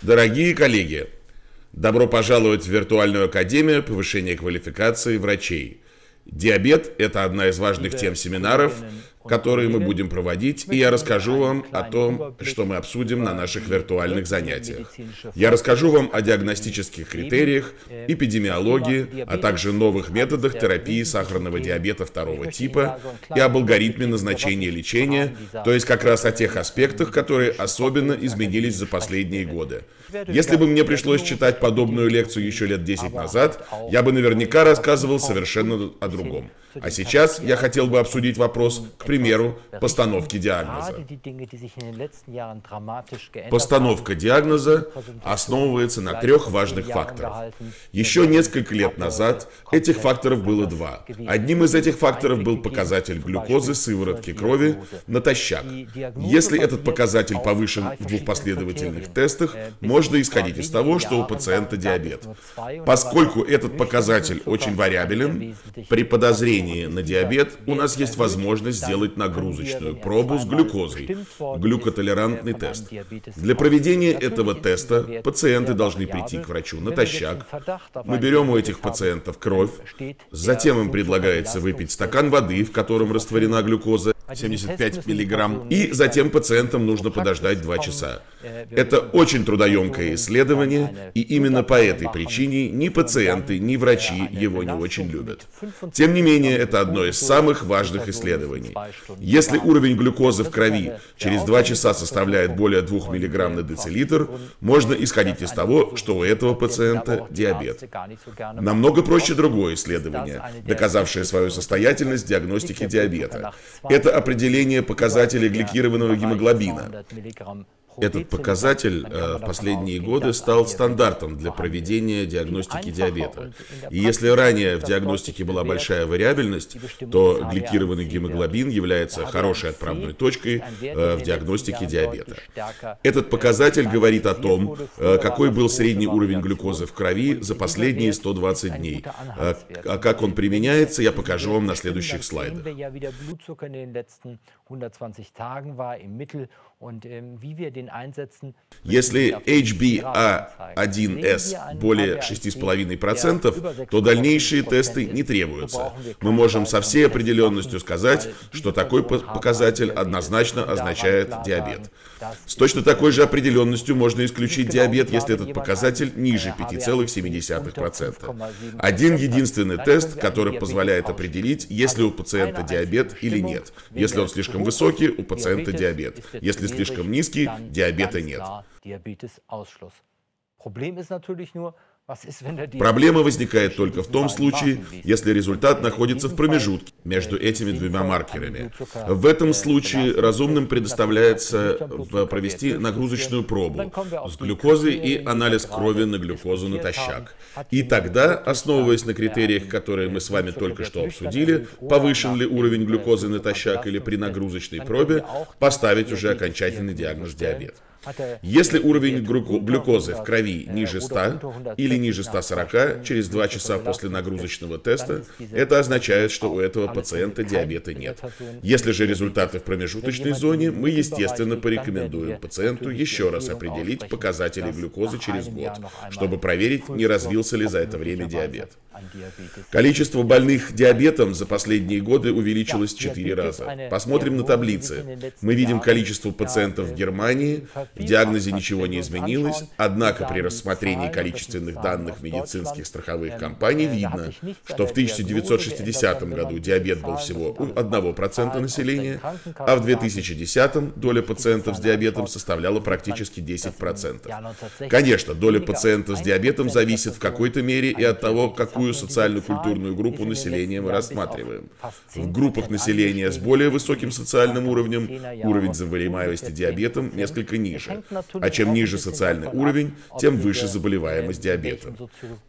Дорогие коллеги, добро пожаловать в виртуальную академию повышения квалификации врачей. Диабет – это одна из важных тем семинаров – которые мы будем проводить, и я расскажу вам о том, что мы обсудим на наших виртуальных занятиях. Я расскажу вам о диагностических критериях, э, эпидемиологии, а также новых а методах терапии сахарного диабета второго типа и об алгоритме назначения лечения, то есть как раз о тех аспектах, которые особенно изменились за последние годы. Если бы мне пришлось читать подобную лекцию еще лет 10 назад, а я бы наверняка рассказывал совершенно о другом. А сейчас я хотел бы обсудить вопрос, к примеру, постановки диагноза. Постановка диагноза основывается на трех важных факторах. Еще несколько лет назад этих факторов было два. Одним из этих факторов был показатель глюкозы сыворотки крови натощак. Если этот показатель повышен в двух последовательных тестах, äh, можно исходить из того, что у пациента диабет. Поскольку этот показатель очень вариабелен, при подозрении давлении на диабет у нас есть возможность сделать нагрузочную пробу с глюкозой, глюкотолерантный тест. Для проведения этого теста пациенты должны прийти к врачу натощак. Мы берем у этих пациентов кровь, затем им предлагается выпить стакан воды, в котором растворена глюкоза, 75 миллиграмм, и затем пациентам нужно подождать 2 часа. Это очень трудоемкое исследование, и именно по этой причине ни пациенты, ни врачи его не очень любят. Тем не менее, исследование – это одно из самых важных исследований. Если уровень глюкозы в крови через 2 часа составляет более 2 мг на децилитр, можно исходить из того, что у этого пациента диабет. Намного проще другое исследование, доказавшее свою состоятельность диагностики диабета. Это определение показателей гликированного гемоглобина. Этот показатель в э, последние годы стал стандартом для проведения диагностики диабета. И если ранее в диагностике была большая вариабельность, то гликированный гемоглобин является хорошей отправной точкой э, в диагностике диабета. Этот э, показатель говорит о том, какой был средний уровень глюкозы в крови за последние 120 дней. А, а как он применяется, я покажу вам на следующих слайдах. Ähm, Если HbA1s более 6,5%, то дальнейшие тесты не требуются. Мы можем со всей определенностью сказать, что такой показатель однозначно означает диабет. С точно такой же определенностью можно исключить диабет, если этот показатель ниже 5,7%. Один единственный тест, который позволяет определить, есть ли у пациента диабет или нет. Если он слишком высокий, у пациента диабет. Если слишком низкий, диабета нет. Er Проблема возникает только в том случае, если результат находится в промежутке между äh, этими двумя маркерами. В этом äh, случае разумным предоставляется провести нагрузочную пробу с глюкозой и анализ крови на глюкозу натощак. И тогда, основываясь на критериях, которые мы с вами только что обсудили, повышен ли уровень глюкозы натощак или при нагрузочной пробе, поставить уже окончательный диагноз диабет. Если уровень глюкозы в крови э, ниже 100 или ниже 140 через 2 часа после нагрузочного теста, это означает, что у а, этого а пациента диабета нет. Если же результаты в промежуточной зоне, мы, естественно, порекомендуем пациенту еще раз определить показатели глюкозы через год, чтобы проверить, не развился ли за это время диабет. Количество больных диабетом за последние годы увеличилось в 4 раза. Посмотрим на таблицы. Мы видим количество пациентов в Германии, в диагнозе ничего не изменилось, однако при рассмотрении количественных данных медицинских страховых компаний видно, что в 1960 году диабет был всего у 1% населения, а в 2010 доля пациентов с диабетом составляла практически 10%. Конечно, доля пациентов с диабетом зависит в какой-то мере и от того, какую социально-культурную группу населения мы рассматриваем. В группах населения с более высоким социальным уровнем уровень заболеваемости диабетом несколько ниже ниже. А чем ниже социальный уровень, тем выше заболеваемость диабетом.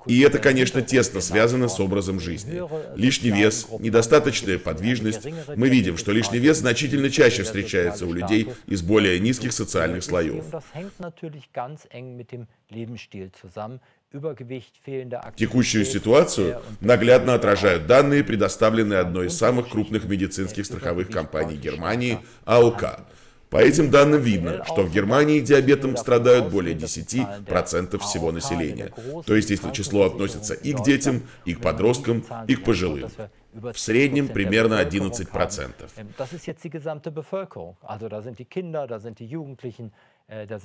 И это, конечно, тесно связано с образом жизни. Лишний вес, недостаточная подвижность. Мы видим, что лишний вес значительно чаще встречается у людей из более низких социальных слоев. Текущую ситуацию наглядно отражают данные, предоставленные одной из самых крупных медицинских страховых компаний Германии АОК. По этим данным видно, что в Германии диабетом страдают более 10% всего населения. То есть, если число относится и к детям, и к подросткам, и к пожилым. В среднем примерно 11%.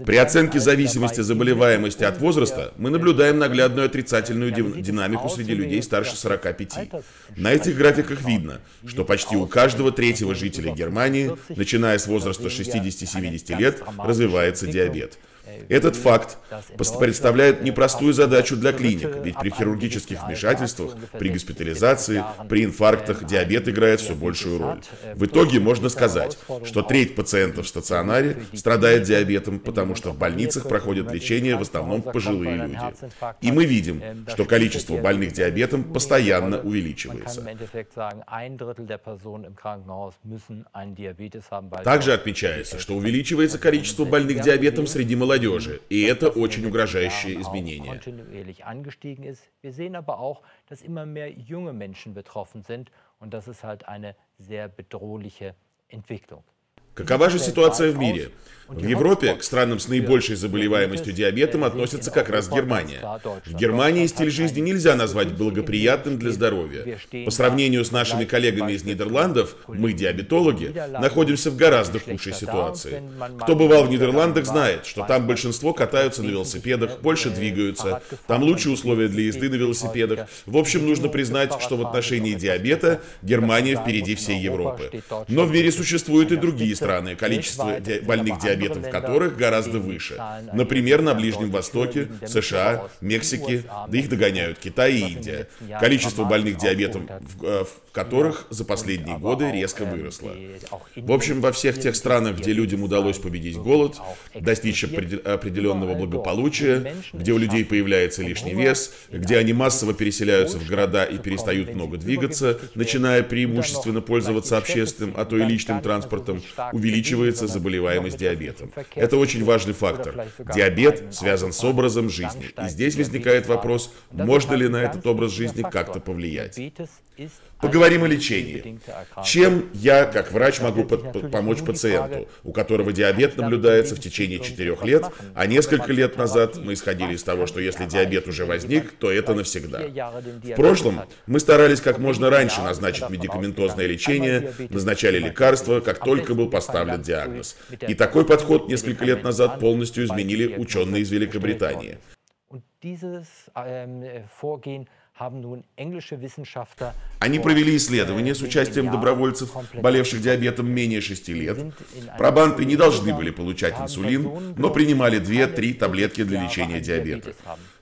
При оценке зависимости заболеваемости от возраста мы наблюдаем наглядную отрицательную динамику а среди людей старше 45. А На этих графиках видно, что почти а у каждого третьего жителя Германии, начиная с возраста 60-70 лет, развивается диабет. Этот факт представляет непростую задачу для клиник, ведь при хирургических вмешательствах, при госпитализации, при инфарктах диабет играет все большую роль. В итоге можно сказать, что треть пациентов в стационаре страдает диабетом, потому что в больницах проходят лечение в основном пожилые люди. И мы видим, э, что количество больных диабетом постоянно увеличивается. Также отмечается, что увеличивается количество больных диабетом среди молодежи молодежи, и это очень угрожающее изменение. Wir sehen aber auch, dass immer mehr junge Menschen betroffen sind und das ist halt eine sehr bedrohliche Entwicklung. Какова же ситуация в мире? В Европе к странам с наибольшей заболеваемостью диабетом относится как раз Германия. В Германии стиль жизни нельзя назвать благоприятным для здоровья. По сравнению с нашими коллегами из Нидерландов, мы, диабетологи, находимся в гораздо худшей ситуации. Кто бывал в Нидерландах, знает, что там большинство катаются на велосипедах, э, больше э, двигаются, там лучшие условия для езды на велосипедах. В общем, нужно ну, признать, что в отношении диабета Германия впереди всей ну, ну, Европы. Но в мире существуют и другие страны, страны, количество ди- больных диабетом в которых гораздо выше. Например, на Ближнем Востоке, США, Мексике, да их догоняют Китай и Индия. Количество больных диабетом в, э, в которых за последние годы резко выросло. В общем, во всех тех странах, где людям удалось победить голод, достичь определенного благополучия, где у людей появляется лишний вес, где они массово переселяются в города и перестают много двигаться, начиная преимущественно пользоваться общественным, а то и личным транспортом, увеличивается заболеваемость диабетом. Это очень важный фактор. Диабет связан с образом жизни. И здесь возникает вопрос, можно ли на этот образ жизни как-то повлиять. Поговорим о лечении. Чем я, как врач, могу под, помочь пациенту, у которого диабет наблюдается в течение 4 лет, а несколько лет назад мы исходили из того, что если диабет уже возник, то это навсегда. В прошлом мы старались как можно раньше назначить медикаментозное лечение, назначали лекарства, как только был поставлен диагноз. И такой подход несколько лет назад полностью изменили ученые из Великобритании. Они провели исследование äh, с участием добровольцев, болевших диабетом менее 6 лет. Пробанты не должны были получать инсулин, но принимали 2-3 таблетки для лечения диабета.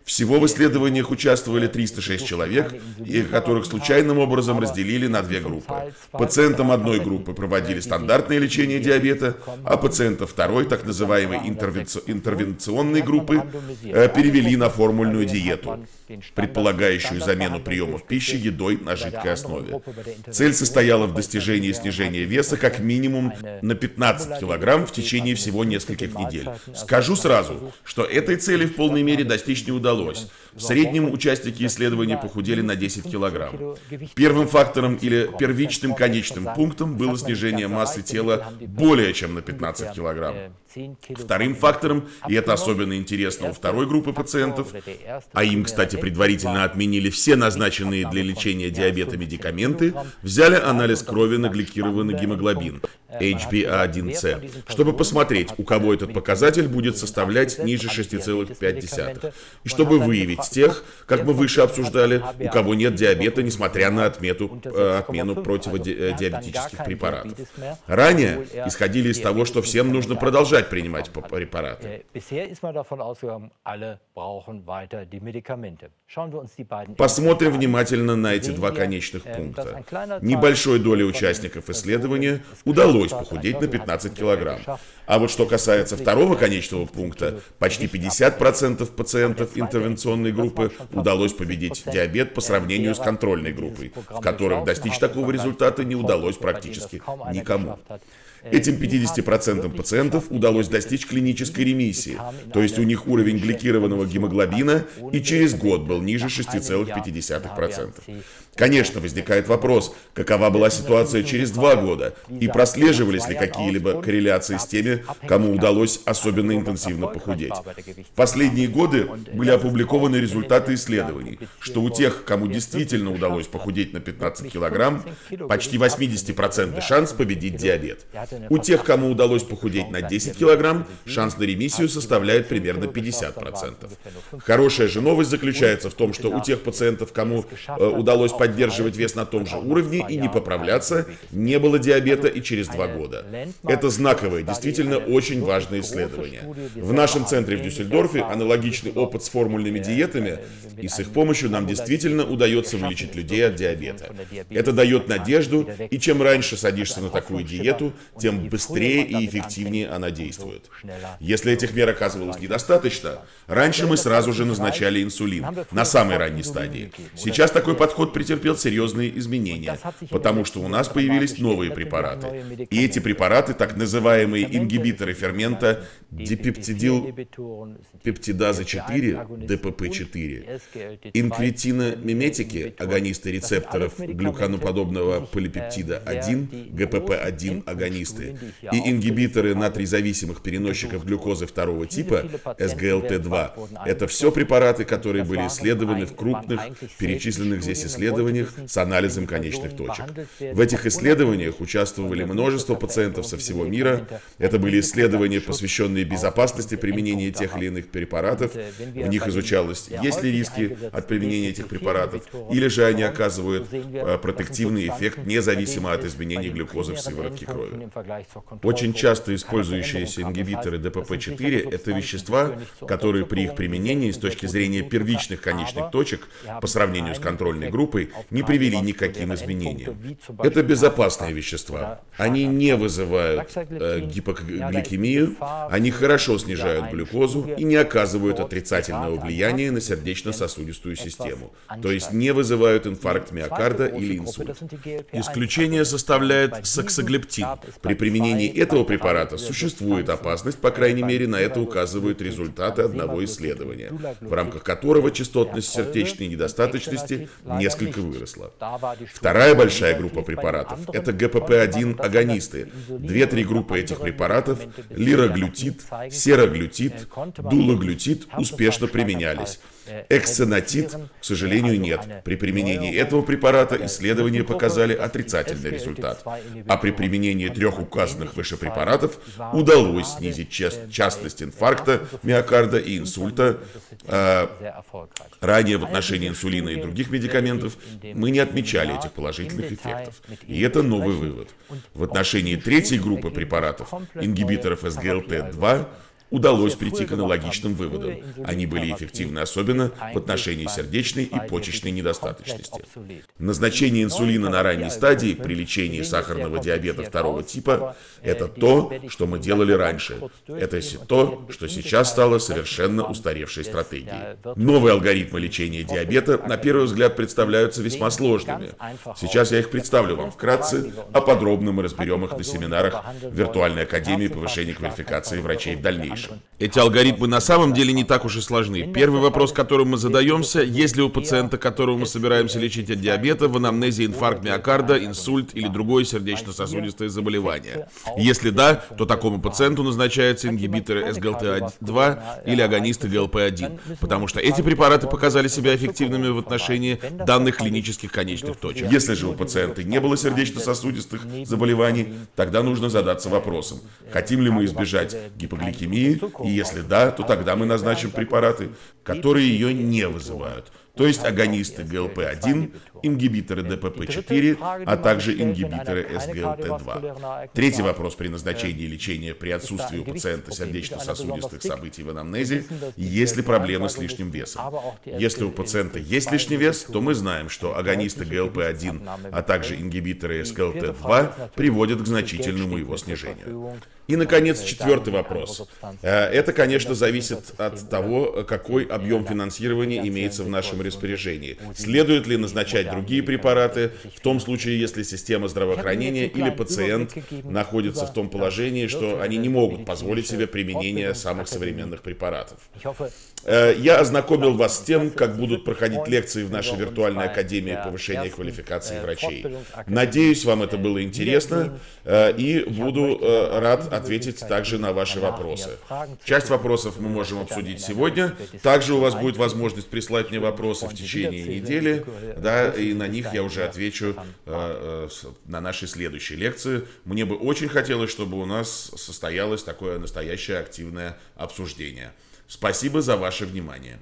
Всего в исследованиях участвовали 306 человек, их которых случайным образом разделили на две группы. Пациентам одной группы проводили стандартное лечение диабета, а пациентов второй, так называемой интервенционной группы, э, перевели на формульную диету, предполагающую замену приемов пищи едой на жидкой основе. Цель состояла в достижении снижения веса как минимум на 15 килограмм в течение всего нескольких недель. Скажу сразу, что этой цели в полной мере достичь не удалось удалось. В среднем участники исследования похудели на 10 килограмм. Первым фактором или первичным конечным пунктом было снижение массы тела более чем на 15 килограмм. Вторым фактором, и это особенно интересно у второй группы пациентов, а им, кстати, предварительно отменили все назначенные для лечения диабета медикаменты, взяли анализ крови на гликированный гемоглобин, HbA1c, а чтобы посмотреть, у кого этот показатель будет составлять ниже 6,5, и чтобы выявить тех, как мы выше обсуждали, у кого нет диабета, несмотря на отмету, э, отмену противодиабетических э, препаратов. Ранее исходили из того, что всем нужно продолжать Zeit priнимать препараты? Genau. Äh, bisher ist man davon ausgegangen, alle brauchen weiter die Medikamente. Посмотрим внимательно на эти два конечных ähm, пункта. Небольшой доли участников исследования удалось похудеть на 15 килограмм. А вот что касается второго конечного пункта, почти 50% пациентов интервенционной группы удалось победить диабет по äh, сравнению с контрольной группой, в которых достичь такого результата не удалось практически никому. Äh, Этим 50% пациентов удалось достичь клинической ремиссии, то есть у них уровень гликированного гемоглобина и через год был ниже 6,5%. Конечно, возникает вопрос, какова была ситуация через два года, и прослеживались ли какие-либо корреляции с теми, кому удалось особенно интенсивно похудеть. В последние годы были опубликованы результаты исследований, что у тех, кому действительно удалось похудеть на 15 килограмм, почти 80% шанс победить диабет. У тех, кому удалось похудеть на 10 килограмм, шанс на ремиссию а составляет примерно 50%. Ну, Хорошая же новость заключается в том, что у тех пациентов, кому э, удалось поддерживать вес на том же уровне и не поправляться, не было диабета и через два года. Это знаковое, действительно очень важное исследование. В нашем центре в Дюссельдорфе аналогичный опыт с формульными диетами, и с их помощью нам действительно удается вылечить людей от диабета. Это дает надежду, и чем раньше садишься на такую диету, тем быстрее и эффективнее она действует. Если этих мер оказывалось недостаточно, раньше мы сразу же назначали инсулин на самой ранней стадии. Сейчас такой подход притягивает претерпел серьезные изменения, потому что у нас появились новые препараты. И эти препараты, так называемые ингибиторы фермента дипептидил пептидаза 4, ДПП-4, инкретиномиметики, агонисты рецепторов глюканоподобного полипептида 1, ГПП-1 агонисты, и ингибиторы натрий переносчиков глюкозы второго типа, СГЛТ-2. Это все препараты, которые были исследованы в крупных, перечисленных здесь исследованиях исследованиях с анализом конечных точек. В этих исследованиях участвовали множество пациентов со всего мира. Это были исследования, посвященные безопасности применения тех или иных препаратов. В них изучалось, есть ли риски от применения этих препаратов, или же они оказывают э, протективный эффект независимо от изменений глюкозы в сыворотке крови. Очень часто использующиеся ингибиторы ДПП-4 – это вещества, которые при их применении с точки зрения первичных конечных точек по сравнению с контрольной группой не привели никаким изменениям. Это безопасные вещества. Они не вызывают э, гипогликемию, они хорошо снижают глюкозу и не оказывают отрицательного влияния на сердечно-сосудистую систему, то есть не вызывают инфаркт миокарда или инсульт. Исключение составляет саксоглептин. При применении этого препарата существует опасность, по крайней мере, на это указывают результаты одного исследования, в рамках которого частотность сердечной недостаточности несколько выросла. Вторая большая группа препаратов – это ГПП-1-агонисты. Две-три группы этих препаратов – лироглютид, сероглютид, э, дулоглютид – успешно применялись. Эксонатит, к сожалению, нет. При применении этого препарата исследования показали отрицательный результат, а при применении трех указанных выше препаратов удалось снизить частность инфаркта, миокарда и инсульта. А, ранее в отношении инсулина и других медикаментов мы не отмечали этих положительных эффектов. И это новый вывод. В отношении третьей группы препаратов, ингибиторов СГЛТ-2, удалось прийти к аналогичным выводам. Они были эффективны особенно в отношении сердечной и почечной недостаточности. Назначение инсулина на ранней стадии при лечении сахарного диабета второго типа – это то, что мы делали раньше. Это то, что сейчас стало совершенно устаревшей стратегией. Новые алгоритмы лечения диабета, на первый взгляд, представляются весьма сложными. Сейчас я их представлю вам вкратце, а подробно мы разберем их на семинарах Виртуальной Академии повышения квалификации врачей в дальнейшем дальше. Эти алгоритмы на самом деле не так уж и сложны. Первый вопрос, которым мы задаемся, есть ли у пациента, uh, которого мы собираемся лечить от диабета, в анамнезе инфаркт миокарда, инсульт или другое сердечно-сосудистое заболевание. Если да, то такому пациенту назначаются ингибиторы СГЛТ2 или агонисты ГЛП1, потому что эти препараты показали себя эффективными в отношении данных клинических конечных точек. Если же у пациента не было сердечно-сосудистых заболеваний, тогда нужно задаться вопросом, хотим ли мы избежать гипогликемии и если да, то тогда мы назначим препараты, которые ее не вызывают то есть агонисты ГЛП-1, ингибиторы ДПП-4, а также ингибиторы СГЛТ-2. Третий вопрос при назначении лечения при отсутствии у пациента сердечно-сосудистых событий в анамнезе, есть ли проблемы с лишним весом. Если у пациента есть лишний вес, то мы знаем, что агонисты ГЛП-1, а также ингибиторы СГЛТ-2 приводят к значительному его снижению. И, наконец, четвертый вопрос. Э, это, конечно, зависит от того, какой объем финансирования имеется в нашем вашем распоряжении. Следует ли назначать другие препараты в том случае, если система здравоохранения или ну, пациент находится в том положении, что они не могут позволить себе применение самых современных препаратов. Э, я ознакомил вас с тем, как будут проходить лекции в нашей виртуальной академии повышения квалификации э, врачей. Надеюсь, вам это э, было интересно и буду рад ответить также на ваши вопросы. Часть вопросов мы можем обсудить сегодня. Также у вас будет возможность прислать мне вопросы вопросы в течение недели, да, и на них я уже отвечу э, э, на нашей следующей лекции. Мне бы очень хотелось, чтобы у нас состоялось такое настоящее активное обсуждение. Спасибо за ваше внимание.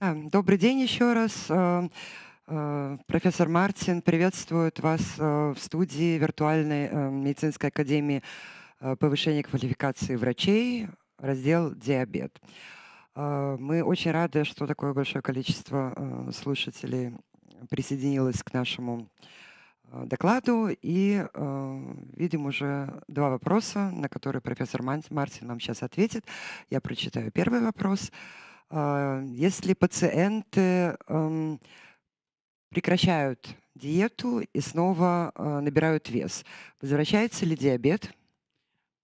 Добрый день еще раз. Э, профессор Мартин приветствует вас в студии виртуальной медицинской академии повышения квалификации врачей, раздел «Диабет». А, мы очень рады, что такое большое количество а, слушателей присоединилось к нашему а, докладу. И э, видим уже два вопроса, на которые профессор Мартин нам сейчас ответит. Я прочитаю первый вопрос. если пациенты прекращают диету и снова набирают вес, возвращается ли диабет?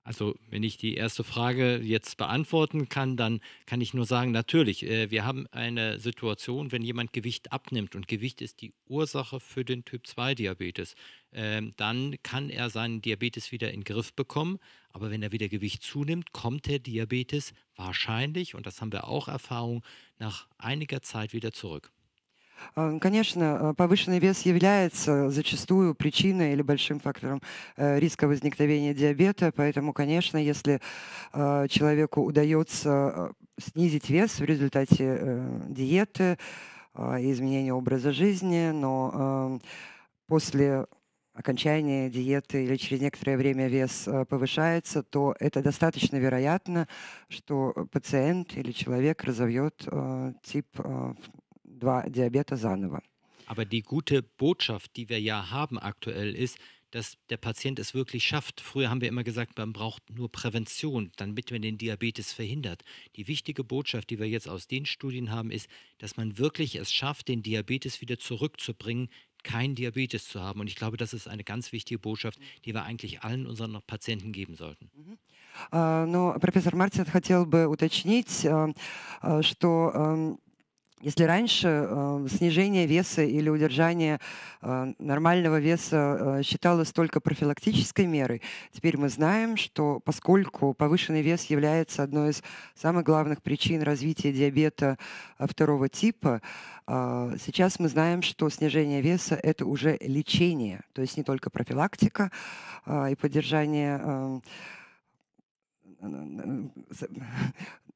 Also wenn ich die erste Frage jetzt beantworten kann, dann kann ich nur sagen, natürlich, äh, wir haben eine Situation, wenn jemand Gewicht abnimmt und Gewicht ist die Ursache für den Typ-2-Diabetes, ähm, dann kann er seinen Diabetes wieder in den Griff bekommen. Aber wenn er wieder Gewicht zunimmt, kommt der Diabetes wahrscheinlich, und das haben wir auch Erfahrung, nach einiger Zeit wieder zurück. Э, конечно, э, повышенный вес является зачастую причиной или большим фактором э, риска возникновения диабета, поэтому, конечно, если человеку удается снизить вес в результате диеты, и изменения образа жизни, но после окончания диеты или через некоторое время вес повышается, то это достаточно вероятно, что пациент или человек разовьет тип два диабета заново. Aber die gute Botschaft, die wir ja haben aktuell, ist, dass der Patient es wirklich schafft. Früher haben wir immer gesagt, man braucht nur Prävention, damit man den Diabetes verhindert. Die wichtige Botschaft, die wir jetzt aus den Studien haben, ist, dass man wirklich es schafft, den Diabetes wieder zurückzubringen, keinen Diabetes zu haben. Und ich glaube, das ist eine ganz wichtige Botschaft, die wir eigentlich allen unseren Patienten geben соllten. Но профессор Мартин хотел бы уточнить, э, э, что Если раньше э, снижение веса или удержание э, нормального веса э, считалось только профилактической мерой, теперь мы знаем, что поскольку повышенный вес является одной из самых главных причин развития диабета э, второго типа, э, сейчас мы знаем, что снижение веса — это уже лечение, то есть не только профилактика э, и поддержание э,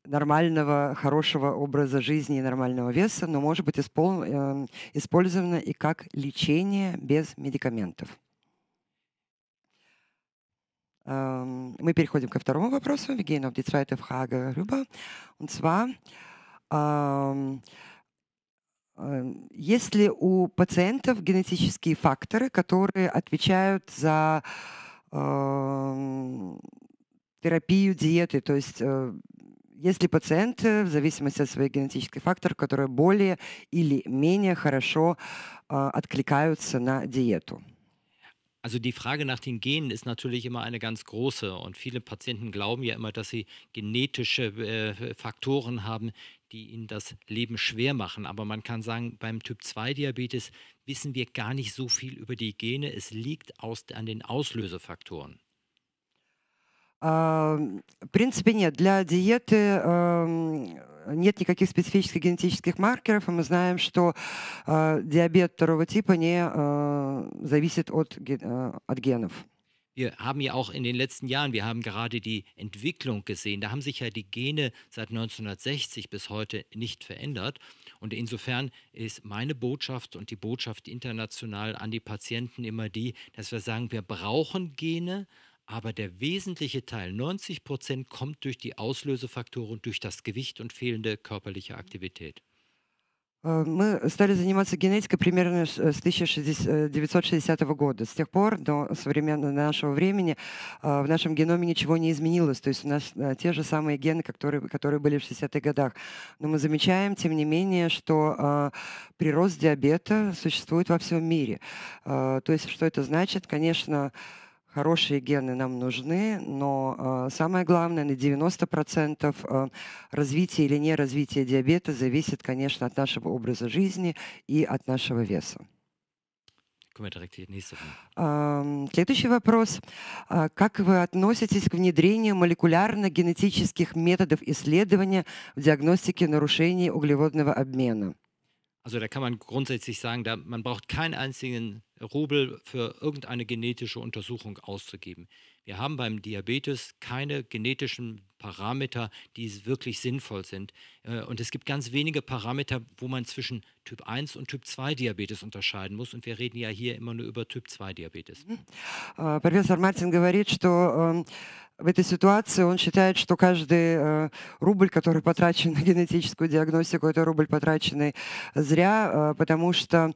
нормального, хорошего образа жизни и нормального веса, но может быть испол... Эм, использовано и как лечение без медикаментов. Эм, мы переходим ко второму вопросу. Вегейн auf die zweite Frage rüber. Und zwar, есть ли у пациентов генетические факторы, которые отвечают за эм, терапию, диеты. То есть э, есть ли пациенты, э, в зависимости от своих генетических факторов, которые более или менее хорошо э, откликаются на диету? Also die Frage nach den Genen ist natürlich immer eine ganz große und viele Patienten glauben ja immer, dass sie genetische äh, Faktoren haben, die ihnen das Leben schwer machen. Aber man kann sagen, beim Typ-2-Diabetes wissen wir gar nicht so viel über die Gene. Es liegt aus, an den Auslösefaktoren. В принципе, нет. Для диеты нет никаких специфических генетических маркеров, и мы знаем, что э, диабет второго типа не э, зависит от, э, от генов. Wir haben ja auch in den letzten Jahren, wir haben gerade die Entwicklung gesehen, da haben sich ja die Gene seit 1960 bis heute nicht verändert. Und insofern ist meine Botschaft und die Botschaft international an die Patienten immer die, dass wir sagen, wir brauchen Gene, Aber der wesentliche Teil, 90 Prozent, kommt durch die Auslösefaktoren, durch das Gewicht und fehlende körperliche Aktivität. Э, мы стали заниматься генетикой примерно с 1960 э, э, года. С тех пор до современного нашего времени в нашем геноме ничего не изменилось. То есть у нас те же самые гены, которые, которые были в 60-х годах. Но мы замечаем, тем не менее, что прирост диабета существует во всем мире. То есть что это значит? Конечно, хорошие гены нам нужны, но а, самое главное, на 90% а, развитие или не развитие диабета зависит, конечно, от нашего образа жизни и от нашего веса. Следующий вопрос. А, как вы относитесь к внедрению молекулярно-генетических методов исследования в диагностике нарушений углеводного обмена? Also da kann man grundsätzlich sagen, da, man braucht keinen einzigen Rubel für irgendeine genetische Untersuchung auszugeben. Wir haben beim Diabetes keine genetischen Parameter, die wirklich sinnvoll sind. Äh, und es gibt ganz wenige Parameter, wo man zwischen Typ 1 und Typ 2 Diabetes unterscheiden muss. Und wir reden ja hier immer nur über Typ 2 Diabetes. Профессор mhm. Мартин äh, говорит, что в этой ситуации он считает, что каждый э, рубль, который потрачен на генетическую диагностику, это рубль, потраченный зря, э, потому что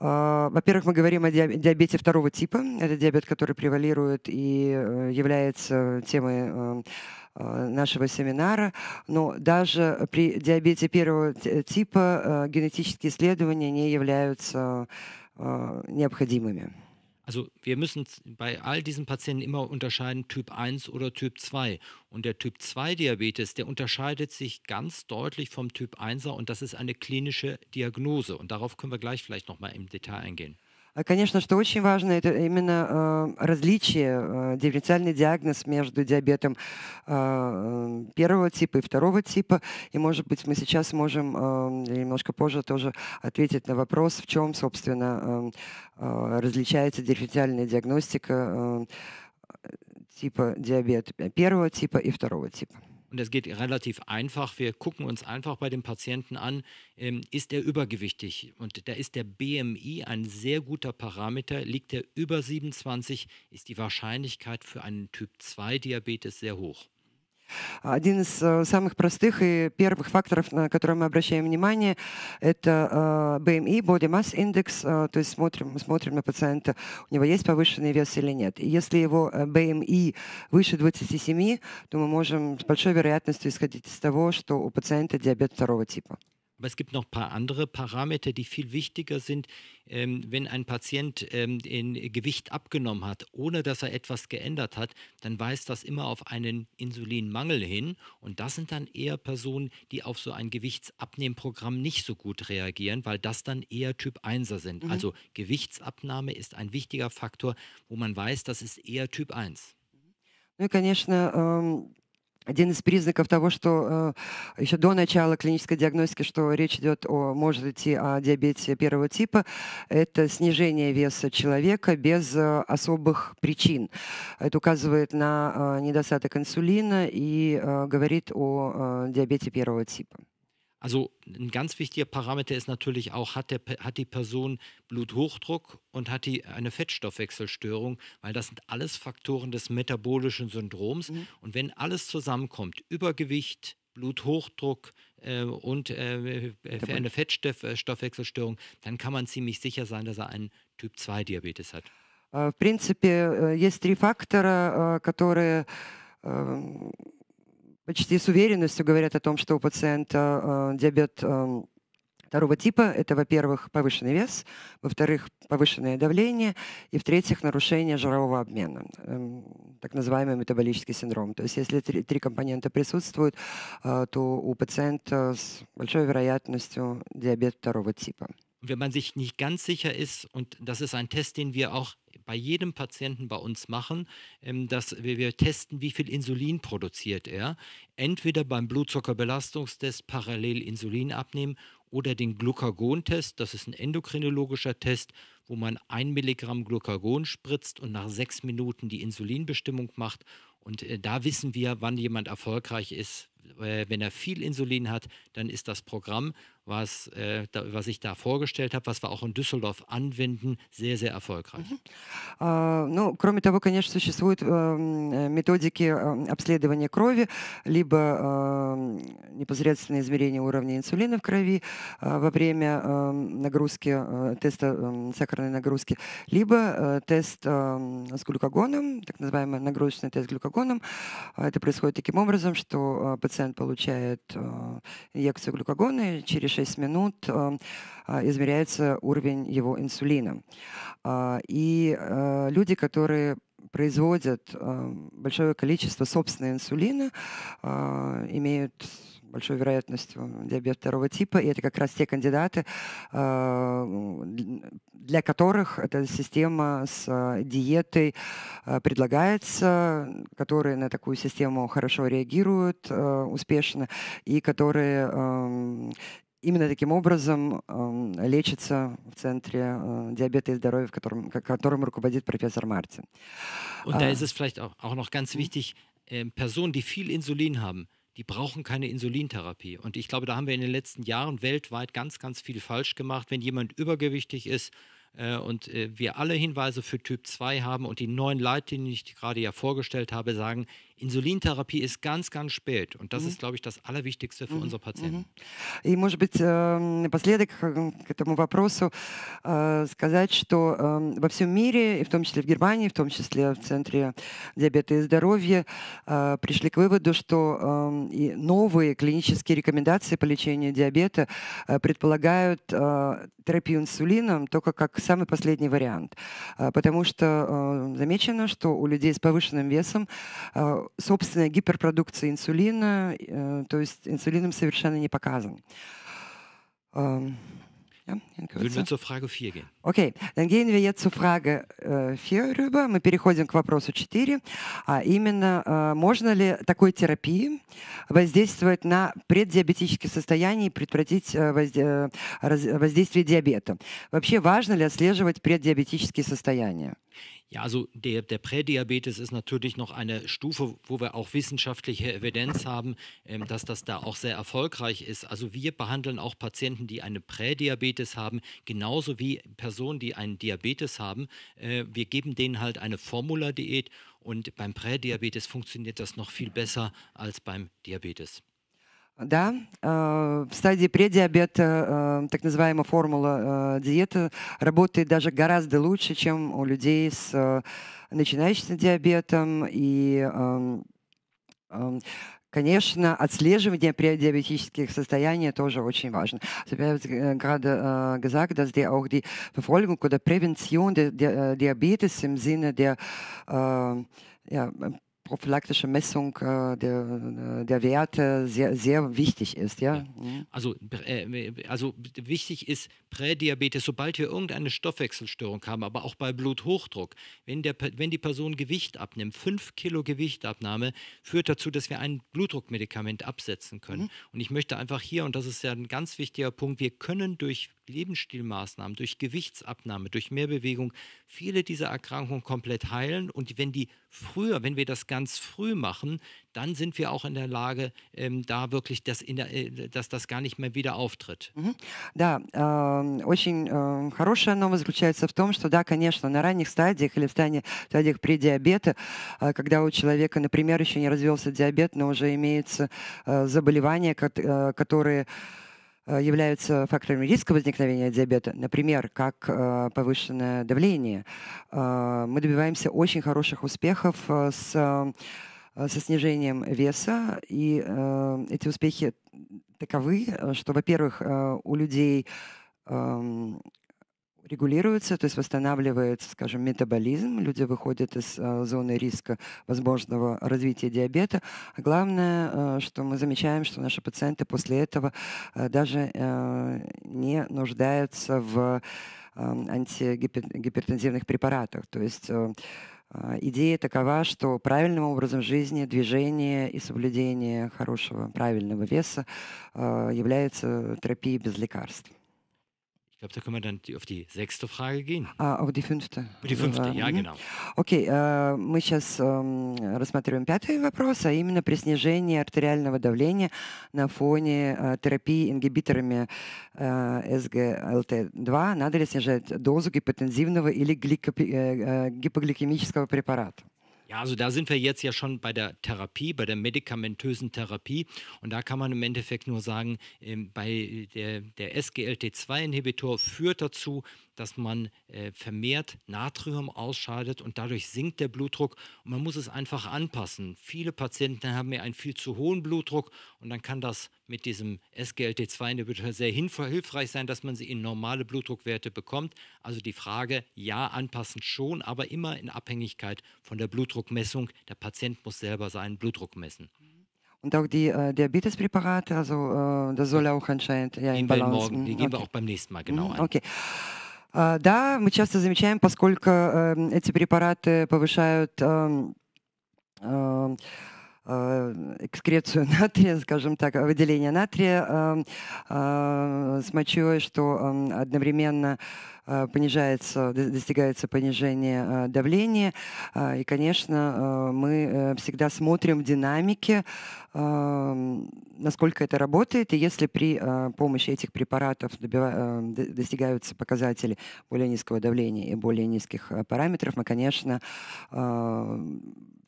э, во-первых, мы говорим о диабете второго типа. Это диабет, который превалирует и является темой эм, нашего семинара, но даже при диабете первого типа генетические исследования не являются необходимыми. Also wir müssen bei all diesen Patienten immer unterscheiden Typ 1 oder Typ 2. Und der Typ 2 Diabetes, der unterscheidet sich ganz deutlich vom Typ 1er und das ist eine klinische Diagnose. Und darauf können wir gleich vielleicht nochmal im Detail eingehen. А, конечно, что очень важно, это именно э, различие, э, дифференциальный диагноз между диабетом э, первого типа и второго типа. И, может быть, мы сейчас можем эм, немножко позже тоже ответить на вопрос, в чем, собственно, эм, различается дифференциальная диагностика эм, типа диабета первого типа и второго типа. Und das geht relativ einfach. Wir gucken uns einfach bei dem Patienten an, ähm, ist er übergewichtig? Und da ist der BMI ein sehr guter Parameter. Liegt er über 27, ist die Wahrscheinlichkeit für einen Typ-2-Diabetes sehr hoch. Один из э, самых простых и первых факторов, на которые мы обращаем внимание, это э, BMI, e, Body Mass Index, э, то есть смотрим, смотрим на пациента, у него есть повышенный вес или нет. И если его BMI e выше 27, то мы можем с большой вероятностью исходить из того, что у пациента диабет второго типа. Aber es gibt noch ein paar andere Parameter, die viel wichtiger sind. Ähm, wenn ein Patient ähm, in Gewicht abgenommen hat, ohne dass er etwas geändert hat, dann weist das immer auf einen Insulinmangel hin. Und das sind dann eher Personen, die auf so ein Gewichtsabnehmprogramm nicht so gut reagieren, weil das dann eher Typ 1er sind. Mhm. Also Gewichtsabnahme ist ein wichtiger Faktor, wo man weiß, das ist eher Typ 1. Ну и, конечно, ähm, один из признаков того, что э, еще до начала клинической диагностики, что речь идет о, может идти о диабете первого типа, это снижение веса человека без э, особых причин. Это указывает на э, недостаток инсулина и э, говорит о э, диабете первого типа. Also ein ganz wichtiger Parameter ist natürlich auch, hat, der, hat die Person Bluthochdruck und hat die eine Fettstoffwechselstörung, weil das sind alles Faktoren des metabolischen Syndroms. Mhm. Und wenn alles zusammenkommt, Übergewicht, Bluthochdruck äh, und äh, äh eine Fettstoffwechselstörung, dann kann man ziemlich sicher sein, dass er einen Typ-2-Diabetes hat. Äh, в принципе, э, есть три фактора, э, которые э, почти с уверенностью говорят о том, что у пациента э, диабет э, второго типа. Это, во-первых, повышенный вес, во-вторых, повышенное давление, и, в-третьих, нарушение жирового обмена, эм, так называемый метаболический синдром. То есть если три, три компонента присутствуют, э, то у пациента с большой вероятностью диабет второго типа. Wenn man sich nicht ganz sicher ist, und das ist ein Test, den wir auch bei jedem Patienten bei uns machen, ähm, dass wir, wir testen, wie viel Insulin produziert er. Entweder beim Blutzuckerbelastungstest parallel Insulin abnehmen oder den Glucagon-Test. Das ist ein endokrinologischer Test, wo man ein Milligramm Glucagon spritzt und nach sechs Minuten die Insulinbestimmung macht. Und äh, da wissen wir, wann jemand erfolgreich ist. Äh, wenn er viel Insulin hat, dann ist das Programm. was, äh, da, was ich da vorgestellt habe, was wir auch in Düsseldorf anwenden, sehr, sehr erfolgreich. Mhm. А, ну, кроме того, конечно, существуют э, э методики э, обследования крови, либо э, непосредственное измерение уровня инсулина в крови э, во время э, нагрузки, э, теста э, сахарной нагрузки, либо э, тест э, с глюкогоном, так называемый нагрузочный тест с глюкогоном. А, это происходит таким образом, что э, пациент получает э, инъекцию глюкогона и через 6 минут э, э, измеряется уровень его инсулина. Э, и люди, которые производят большое количество собственного инсулина, имеют большой вероятностью диабет второго типа, и это как раз те кандидаты, для которых эта система с диетой предлагается, которые на такую систему хорошо реагируют успешно, и которые именно таким образом э, лечится в центре э, диабета и здоровья, в котором, которым руководит профессор Мартин. Und da ist es vielleicht auch, auch noch ganz wichtig, äh, Personen, die viel Insulin haben, die brauchen keine Insulintherapie. Und ich glaube, da haben wir in den letzten Jahren weltweit ganz, ganz viel falsch gemacht. Wenn jemand übergewichtig ist, äh, und äh, wir alle Hinweise für Typ 2 haben und die neuen Leitlinien, die ich gerade ja vorgestellt habe, sagen, Insulintherapie ist ganz, ganz spät und das ist, glaube ich, das Allerwichtigste für unsere Patienten. И, может быть, э, напоследок э, к этому вопросу э, сказать, что во всем мире, и в том числе в Германии, в том числе в Центре диабета и здоровья, пришли к выводу, что новые клинические рекомендации по лечению диабета предполагают терапию инсулином только как самый последний вариант, потому что замечено, что у людей с повышенным весом собственная гиперпродукция инсулина, э, то есть инсулином совершенно не показан. Окей, эм, Würden wir Okay, dann gehen wir jetzt э, Мы переходим к вопросу 4, а именно, э, можно ли такой терапии воздействовать на преддиабетическое состояние и предотвратить воздействие диабета? Вообще важно ли отслеживать преддиабетические состояния? Ja, also der, der Prädiabetes ist natürlich noch eine Stufe, wo wir auch wissenschaftliche Evidenz haben, ähm, dass das da auch sehr erfolgreich ist. Also wir behandeln auch Patienten, die eine Prädiabetes haben, genauso wie Personen, die einen Diabetes haben. Äh, wir geben denen halt eine Formuladiät und beim Prädiabetes funktioniert das noch viel besser als beim Diabetes. да, э, в стадии предиабета э, так называемая формула э, диеты работает даже гораздо лучше, чем у людей с начинающим диабетом. И, эм, эм, конечно, отслеживание преддиабетических состояний тоже очень важно. ja, prophylaktische Messung äh, der, äh, der Werte sehr, sehr wichtig ist. Ja? ja. Mhm. Also, äh, also wichtig ist Prädiabetes, sobald wir irgendeine Stoffwechselstörung haben, aber auch bei Bluthochdruck, wenn, der, wenn die Person Gewicht abnimmt, 5 Kilo Gewichtabnahme führt dazu, dass wir ein Blutdruckmedikament absetzen können. Mhm. Und ich möchte einfach hier, und das ist ja ein ganz wichtiger Punkt, wir können durch Lebensstilmaßnahmen, durch Gewichtsabnahme, durch mehr Bewegung viele dieser Erkrankungen komplett heilen. Und wenn die früher, wenn wir das ganz früh machen, dann sind wir auch in der Lage, ähm, da wirklich, das der, äh, dass das gar nicht mehr wieder auftritt. Да, э, очень э, хорошая новость заключается в том, что да, конечно, на ранних стадиях или в стадии, стадиях предиабета, э, когда у человека, например, еще не развился диабет, но уже имеется э, заболевание, ко- э, которые Э, являются факторами риска возникновения диабета, например, как э, повышенное давление, э, мы добиваемся очень хороших успехов с, со снижением веса, и эти успехи таковы, что, во-первых, у людей эм, регулируется, то есть восстанавливается, скажем, метаболизм, люди выходят из э, зоны риска возможного развития диабета. А главное, э, что мы замечаем, что наши пациенты после этого э, даже не нуждаются в антигипертензивных препаратах. То есть идея такова, что правильным образом жизни, движение и соблюдение хорошего, правильного веса является терапией без лекарств. Ich glaube, da können wir dann auf die sechste Frage gehen. А, auf die fünfte. Die fünfte, ja, genau. Окей, э, мы сейчас э, эм, рассматриваем пятый вопрос, а именно при снижении артериального давления на фоне э, терапии ингибиторами э, СГЛТ-2 надо ли снижать дозу гипотензивного или гликопи- э, э, гипогликемического препарата? Ja, also da sind wir jetzt ja schon bei der Therapie, bei der medikamentösen Therapie. Und da kann man im Endeffekt nur sagen, ähm, bei der, der SGLT2-Inhibitor führt dazu, dass man äh, vermehrt Natrium ausscheidet und dadurch sinkt der Blutdruck und man muss es einfach anpassen. Viele Patienten haben ja einen viel zu hohen Blutdruck und dann kann das mit diesem SGLT2-Inhibitor sehr hilfreich sein, dass man sie in normale Blutdruckwerte bekommt. Also die Frage, ja, anpassen schon, aber immer in Abhängigkeit von der Blutdruckmessung. Der Patient muss selber seinen Blutdruck messen. Und auch die äh, Diabetespräparate, also äh, das soll auch anscheinend ja, in Balance. Morgen, die mhm, geben okay. wir auch beim nächsten Mal genau mhm, an. Okay. А, да, мы часто замечаем, поскольку эм, эти препараты повышают эм, эм, э, экскрецию натрия, скажем так, выделение натрия э, с мочой, что одновременно Э, понижается, достигается понижение э, давления. Э, и, конечно, мы всегда смотрим в динамике, насколько это работает. И если при помощи этих препаратов достигаются показатели более низкого давления и более низких параметров, мы, конечно,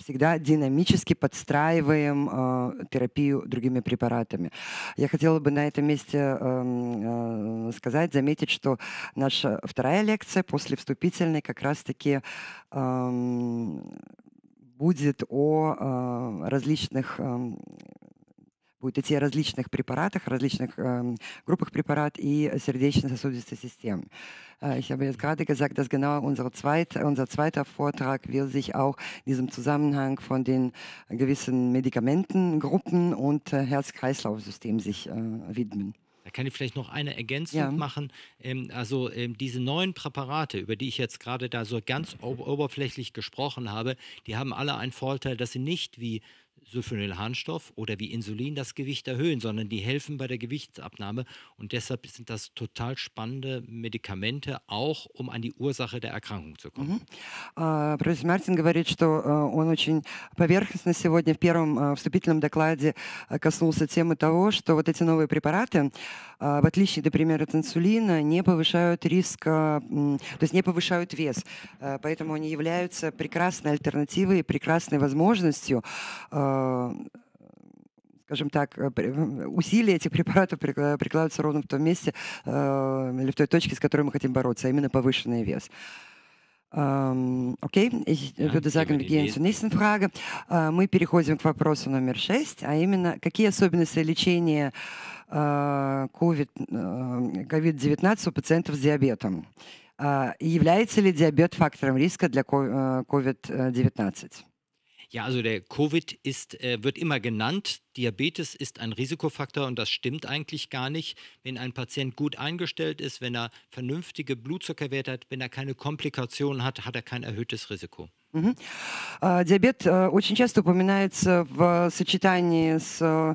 всегда динамически подстраиваем э, терапию другими препаратами. Я хотела бы на этом месте э, э, сказать, заметить, что наша вторая лекция после вступительной как раз-таки будет о э, различных будет идти о различных препаратах, различных ähm, Gruppen Präparat и сердечно-сосудистой System. Э, ich habe jetzt gerade gesagt, dass genau unsere zweit, unser zweiter Vortrag will sich auch diesem Zusammenhang von den gewissen Medikamentengruppen und äh, Herz-Kreislauf-System sich äh, widmen. Da kann ich vielleicht noch eine Ergänzung ja. machen. Ähm, also ähm, diese neuen Präparate, über die ich jetzt gerade da so ganz oberflächlich gesprochen habe, die haben alle einen Vorteil, dass sie nicht wie Sulfonylharnstoff oder wie Insulin das Gewicht erhöhen, sondern die helfen bei der Gewichtsabnahme. Und deshalb sind das total spannende Medikamente, auch um an die Ursache der Erkrankung zu kommen. Профессор Мартин говорит, что он очень поверхностно сегодня в первом вступительном докладе коснулся темы того, что вот эти новые препараты, в отличие, например, от инсулина, не повышают риск, то есть не повышают вес. Поэтому они являются прекрасной альтернативой, прекрасной возможностью А, скажем так, э, э, усилия этих препаратов прикладываются ровно в том месте а, или в той точке, с которой мы хотим бороться, а именно повышенный вес. Окей, okay. ich а Мы переходим к вопросу номер шесть, а именно, какие особенности лечения COVID-19 у пациентов с диабетом? Является ли диабет фактором риска для COVID-19? Ja, also der Covid ist, äh, wird immer genannt. Diabetes ist ein Risikofaktor und das stimmt eigentlich gar nicht. Wenn ein Patient gut eingestellt ist, wenn er vernünftige Blutzuckerwerte hat, wenn er keine Komplikationen hat, hat er kein erhöhtes Risiko. Угу. Диабет э, очень часто упоминается в сочетании с э,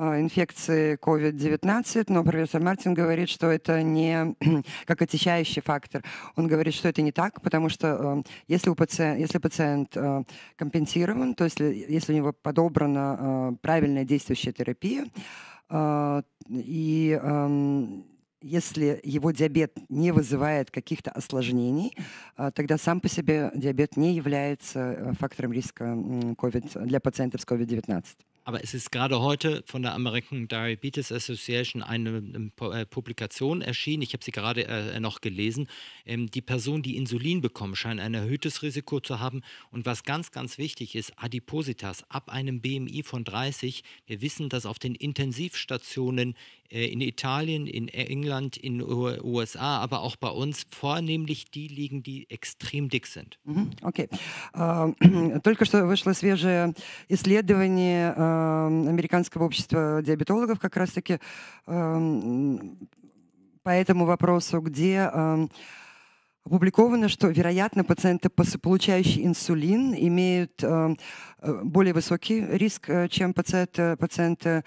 Э, инфекции COVID-19, но профессор Мартин говорит, что это не как отягчающий фактор. Он говорит, что это не так, потому что э, если, у пациент, если пациент э, компенсирован, то есть если у него подобрана правильная действующая терапия, и эм, если его диабет не вызывает каких-то осложнений, тогда сам по себе диабет не является фактором риска COVID, для пациентов с COVID-19. Aber es ist gerade heute von der American Diabetes Association eine ähm, äh, Publikation erschienen. Ich habe sie gerade äh, noch gelesen. Ähm, die Personen, die Insulin bekommen, scheinen ein erhöhtes Risiko zu haben. Und was ganz, ganz wichtig ist, Adipositas ab einem BMI von 30. Wir wissen, dass auf den Intensivstationen äh, in Italien, in äh, England, in USA, aber auch bei uns vornehmlich die liegen, die extrem dick sind. Okay. Только что вышло свежее исследование Эм, американского общества диабетологов как раз-таки эм, по этому вопросу, где эм, опубликовано, что, вероятно, пациенты, получающие инсулин, имеют э, более высокий риск, э, чем пациенты, пациенты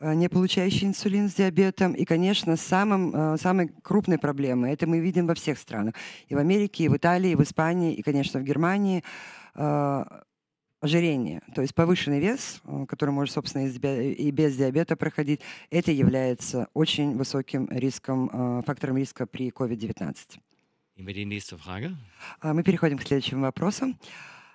э, не получающие инсулин с диабетом. И, конечно, самым, самой крупной проблемой, это мы видим во всех странах, и в Америке, и в Италии, и в Испании, и, конечно, в Германии, ожирение, то есть повышенный вес, э, который может, собственно, э, и без диабета проходить, это является очень высоким риском, э, фактором риска при COVID-19. А, мы переходим к следующим вопросам.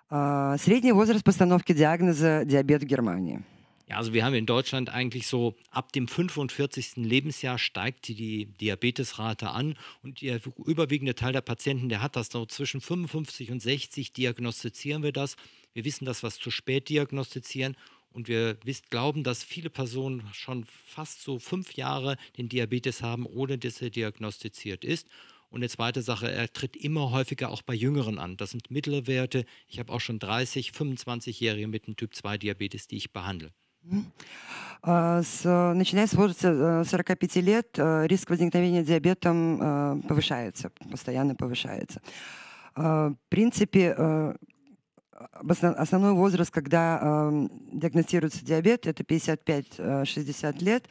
Средний возраст постановки диагноза диабет в Германии. Ja, also wir haben in Deutschland eigentlich so ab dem 45. Lebensjahr steigt die Diabetesrate an und der überwiegende Teil der Patienten, der hat das so zwischen 55 und 60 diagnostizieren wir das Wir wissen, dass wir es zu spät diagnostizieren und wir glauben, dass viele Personen schon fast so fünf Jahre den Diabetes haben, ohne dass er diagnostiziert ist. Und eine zweite Sache, er tritt immer häufiger auch bei Jüngeren an. Das sind mittlere Werte. Ich habe auch schon 30, 25-Jährige mit einem Typ-2-Diabetes, die ich behandle. С, начиная с возраста 45 э, лет э, риск возникновения диабетом э, повышается, постоянно повышается. В принципе, основной возраст, когда эм, диагностируется диабет, это 55-60 э, лет.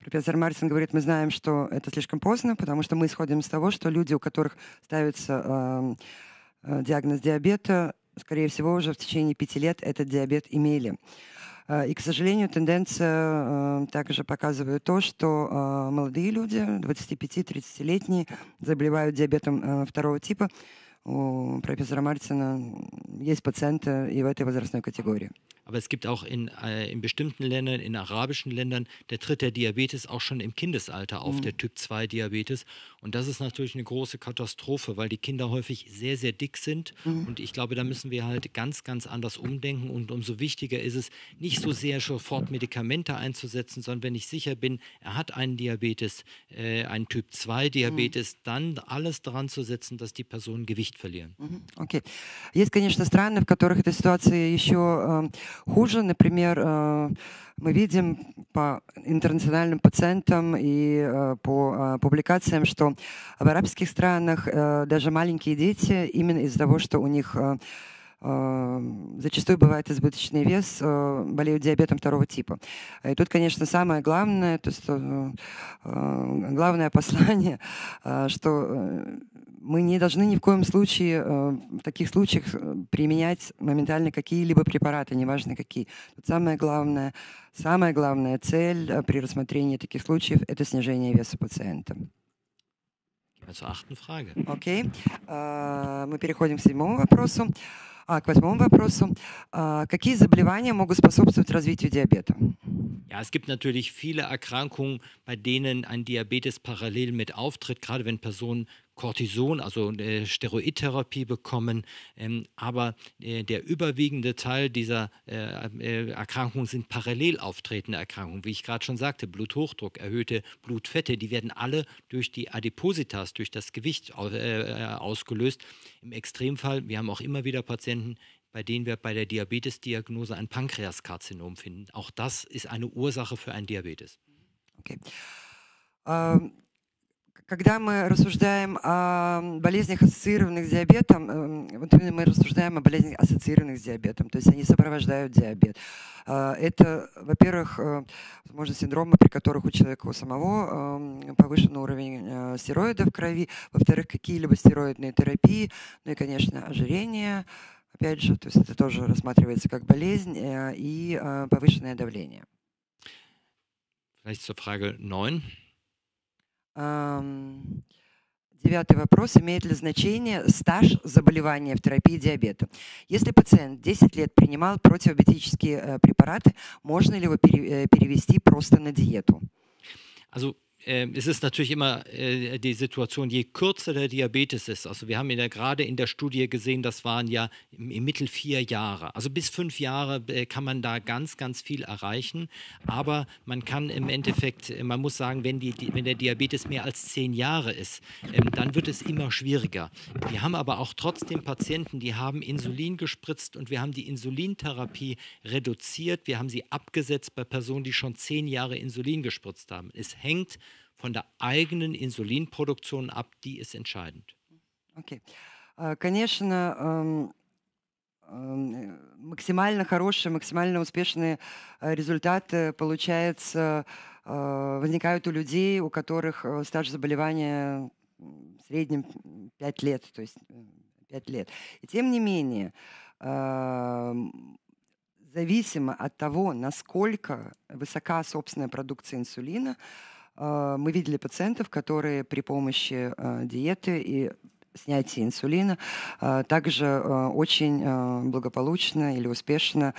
Профессор Мартин говорит, мы знаем, что это слишком поздно, потому что мы исходим из того, что люди, у которых ставится эм, э, диагноз диабета, скорее всего, уже в течение пяти лет этот диабет имели. Э, и, к сожалению, тенденция эм, также показывает то, что молодые люди, 25-30-летние, заболевают диабетом второго типа у профессора Мартина есть пациенты и в этой возрастной категории. Aber es gibt auch in, äh, in bestimmten Ländern, in arabischen Ländern, der tritt der Diabetes auch schon im Kindesalter auf, mhm. der Typ-2-Diabetes. Und das ist natürlich eine große Katastrophe, weil die Kinder häufig sehr, sehr dick sind. Mhm. Und ich glaube, da müssen wir halt ganz, ganz anders umdenken. Und umso wichtiger ist es, nicht so sehr sofort Medikamente einzusetzen, sondern wenn ich sicher bin, er hat einen Diabetes, äh, einen Typ-2-Diabetes, mhm. dann alles daran zu setzen, dass die Personen Gewicht verlieren. Mhm. Okay. Есть, конечно, страны, в которых эта ситуация еще Хуже, например, э, мы видим по интернациональным пациентам и э, по э, публикациям, что в арабских странах даже маленькие дети именно из-за того, что у них зачастую бывает избыточный вес, болеют диабетом второго типа. И тут, конечно, самое главное, то есть, главное послание, что мы не должны ни в коем случае э, в таких случаях э, применять моментально какие-либо препараты, неважно какие. Тут самое главное, самая главная цель э, при рассмотрении таких случаев – это снижение веса пациента. Окей. Okay. Мы переходим к седьмому вопросу. А, к восьмому вопросу. Какие заболевания могут способствовать развитию диабета? Ja, es gibt natürlich viele Erkrankungen, bei denen ein Diabetes parallel mit auftritt, gerade wenn Personen Cortison, also äh, Steroidtherapie bekommen. Ähm, aber äh, der überwiegende Teil dieser äh, äh, Erkrankungen sind parallel auftretende Erkrankungen. Wie ich gerade schon sagte, Bluthochdruck, erhöhte Blutfette, die werden alle durch die Adipositas, durch das Gewicht äh, äh, ausgelöst. Im Extremfall, wir haben auch immer wieder Patienten, bei denen wir bei der Diabetesdiagnose ein Pankreaskarzinom finden. Auch das ist eine Ursache für einen Diabetes. Okay. Ähm, эм, когда мы рассуждаем о болезнях, ассоциированных с диабетом, эм, вот именно мы рассуждаем о болезнях, ассоциированных с диабетом, то есть они сопровождают диабет. Э, это, во-первых, э, возможно, синдромы, при которых у человека у самого эм, повышен уровень э, стероидов в крови, во-вторых, какие-либо стероидные терапии, ну и, конечно, ожирение, Опять же, то есть это тоже рассматривается как болезнь э, и э, повышенное давление. Vielleicht zur Frage 9. Девятый вопрос. Имеет ли значение стаж заболевания в терапии диабета? Если пациент 10 лет принимал противобиотические э, препараты, можно ли его перевести просто на диету? Also äh, es ist natürlich immer äh, die Situation, je kürzer der Diabetes ist. Also wir haben ja gerade in der Studie gesehen, das waren ja im, im Mittel vier Jahre. Also bis fünf Jahre äh, kann man da ganz, ganz viel erreichen. Aber man kann im Endeffekt, äh, man muss sagen, wenn, die, die, wenn der Diabetes mehr als zehn Jahre ist, ähm, dann wird es immer schwieriger. Wir haben aber auch trotzdem Patienten, die haben Insulin gespritzt und wir haben die Insulintherapie reduziert. Wir haben sie abgesetzt bei Personen, die schon zehn Jahre Insulin gespritzt haben. Es hängt von der eigenen Insulinproduktion ab, die ist entscheidend. Okay. А, конечно, эм, эм, максимально хорошие, максимально успешные э, результаты получается э, возникают у людей, у которых э, стаж заболевания в среднем 5 лет, то есть 5 лет. И тем не менее, эм, зависимо от того, насколько высока собственная продукция инсулина, а, мы видели пациентов, которые при помощи а, диеты и снятия инсулина а, также очень благополучно или успешно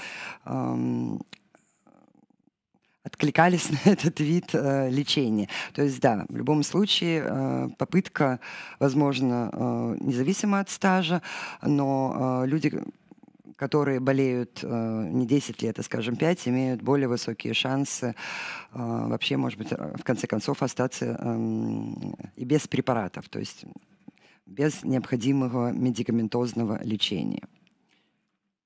откликались на этот вид лечения. То есть, да, в любом случае попытка, возможно, независимо от стажа, но люди которые болеют э, не 10 лет, а, скажем, 5, имеют более высокие шансы э, вообще, может быть, э, в конце концов остаться э, и без препаратов, то есть без необходимого медикаментозного лечения.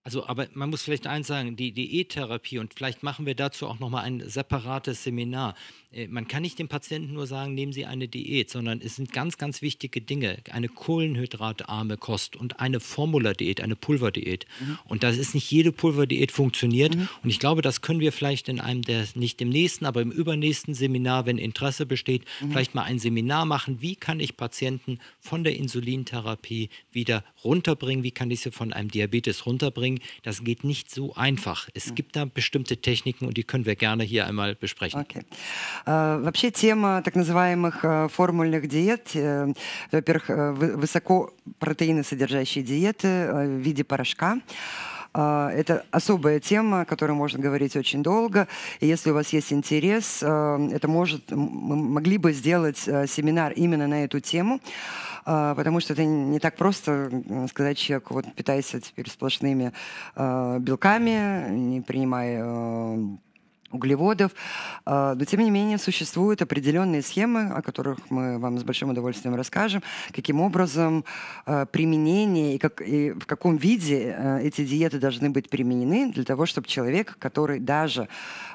Also, aber man muss vielleicht eins sagen, die Diättherapie, und vielleicht machen wir dazu auch nochmal ein separates Seminar. Äh, man kann nicht dem Patienten nur sagen, nehmen Sie eine Diät, sondern es sind ganz, ganz wichtige Dinge. Eine kohlenhydratarme Kost und eine Formula-Diät, eine Pulverdiät. Mhm. Und das ist nicht jede Pulverdiät funktioniert. Mhm. Und ich glaube, das können wir vielleicht in einem der, nicht im nächsten, aber im übernächsten Seminar, wenn Interesse besteht, mhm. vielleicht mal ein Seminar machen. Wie kann ich Patienten von der Insulintherapie wieder runterbringen? Wie kann ich sie von einem Diabetes runterbringen? Ding, das geht nicht so einfach. Es hm. gibt da bestimmte Techniken und die können wir gerne hier einmal besprechen. Okay. Äh, вообще тема так называемых э, формульных диет, э, во-первых, э, высокопротеиносодержащие диеты э, в виде порошка, э, А, это особая тема, о которой можно говорить очень долго. И если у вас есть интерес, а, это может, мы могли бы сделать а, семинар именно на эту тему, потому что это не так просто сказать человеку, вот питайся теперь сплошными белками, не принимая углеводов. А, но, тем не менее, существуют определенные схемы, о которых мы вам с большим удовольствием расскажем, каким образом а, применение и, как, и в каком виде а, эти диеты должны быть применены для того, чтобы человек, который даже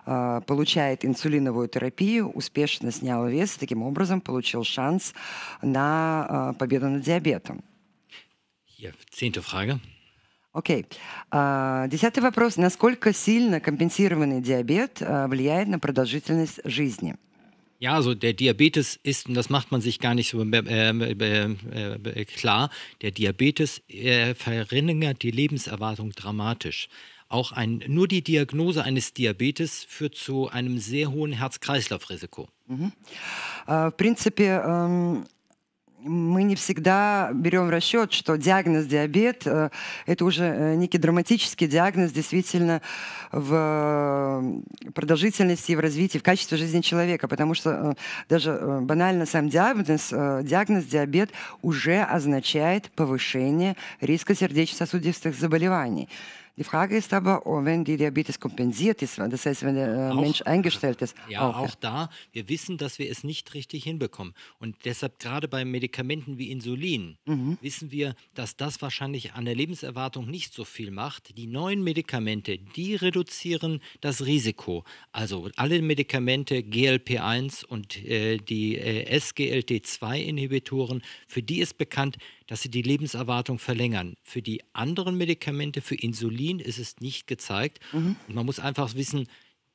получает инсулиновую терапию, успешно снял вес таким образом получил шанс на победу над диабетом. Hier, zehnte Frage. Окей. Okay. Десятый вопрос. Насколько сильно компенсированный диабет влияет на продолжительность жизни? Ja, also der Diabetes ist, und das macht man sich gar nicht so äh, äh, klar, der Diabetes äh, verringert die Lebenserwartung dramatisch. Auch ein, nur die Diagnose eines Diabetes führt zu einem sehr hohen Herz-Kreislauf-Risiko. Mhm. Äh, мы не всегда берем в расчет, что диагноз диабет э, – это уже э, некий драматический диагноз действительно в э, продолжительности и в развитии, в качестве жизни человека, потому что даже банально сам диагноз, диагноз диабет уже означает повышение риска сердечно-сосудистых заболеваний. Die Frage ist aber, oh, wenn die Diabetes kompensiert ist, das heißt, wenn der äh, auch, Mensch eingestellt ist. Ja, auch, auch ja. da, wir wissen, dass wir es nicht richtig hinbekommen. Und deshalb gerade bei Medikamenten wie Insulin mhm. wissen wir, dass das wahrscheinlich an der Lebenserwartung nicht so viel macht. Die neuen Medikamente, die reduzieren das Risiko. Also alle Medikamente, GLP-1 und äh, die äh, SGLT2-Inhibitoren, für die ist bekannt, dass sie die Lebenserwartung verlängern. Für die anderen Medikamente, für Insulin ist es nicht gezeigt. Mhm. Und man muss einfach wissen,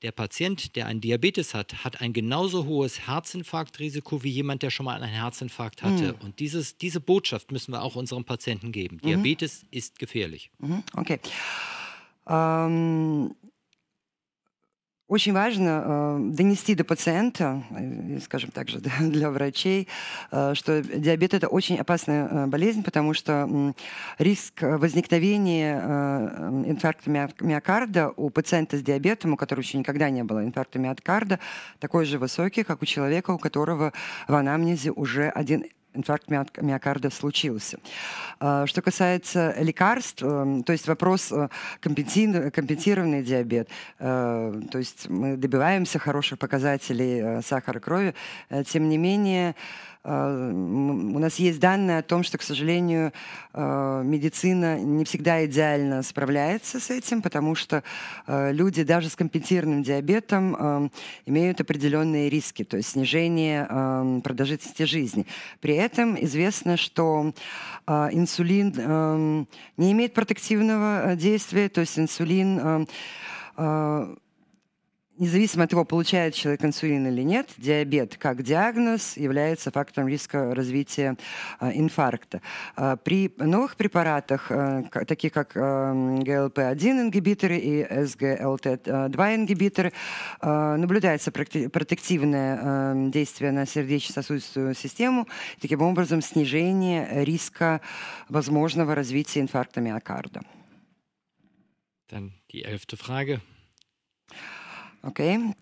der Patient, der einen Diabetes hat, hat ein genauso hohes Herzinfarktrisiko wie jemand, der schon mal einen Herzinfarkt hatte. Mhm. Und dieses, diese Botschaft müssen wir auch unseren Patienten geben. Mhm. Diabetes ist gefährlich. Mhm. Okay. Ähm, Очень важно э, донести до пациента, э, скажем так же, для врачей, э, что диабет это очень опасная э, болезнь, потому что э, риск возникновения э, э инфаркта миокарда у пациента с диабетом, у которого еще никогда не было инфаркта миокарда, такой же высокий, как у человека, у которого в анамнезе уже один инфаркт миокарда случился. А, что касается лекарств, э, то есть вопрос э, компенсированный диабет, э, то есть мы добиваемся хороших показателей сахара крови, тем не менее Э, у нас есть данные о том, что, к сожалению, э, медицина не всегда идеально справляется с этим, потому что э, люди даже с компенсированным диабетом имеют определенные риски, то есть снижение продолжительности жизни. При этом известно, что инсулин не имеет протективного действия, то есть инсулин независимо от того, получает человек инсулин или нет, диабет как диагноз является фактором риска развития а, инфаркта. А, при новых препаратах, а, таких как ГЛП-1 ингибиторы и СГЛТ-2 ингибиторы, наблюдается протективное действие на сердечно-сосудистую систему, таким образом снижение риска возможного развития инфаркта миокарда. Dann die elfte Frage. Okay?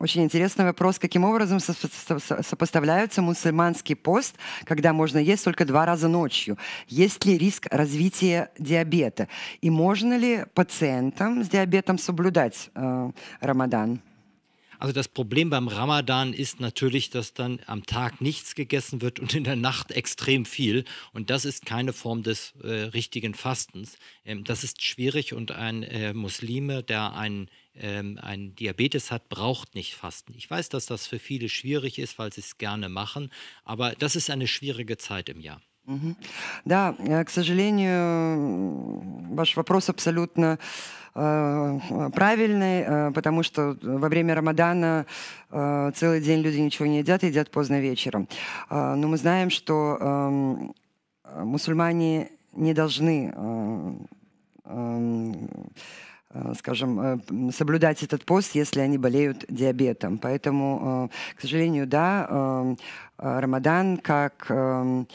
Очень интересный вопрос, каким образом сопоставляются мусульманский пост, когда можно есть только два раза ночью? Есть ли риск развития диабета? И можно ли пациентам с диабетом соблюдать э, Рамадан? Also das Problem beim Ramadan ist natürlich, dass dann am Tag nichts gegessen wird und in der Nacht extrem viel. Und das ist keine Form des äh, richtigen Fastens. Ähm, das ist schwierig und ein äh, Muslime, der einen ähm, einen Diabetes hat, braucht nicht Fasten. Ich weiß, dass das für viele schwierig ist, weil sie es gerne machen, aber das ist eine schwierige Zeit im Jahr. Да, к сожалению, ваш вопрос абсолютно правильный, потому что во время Рамадана целый день люди ничего не едят, едят поздно вечером. Но мы знаем, что мусульмане не должны Э, скажем, э, соблюдать этот пост, если они болеют диабетом. Поэтому, э, к сожалению, да, эм, Рамадан как эм,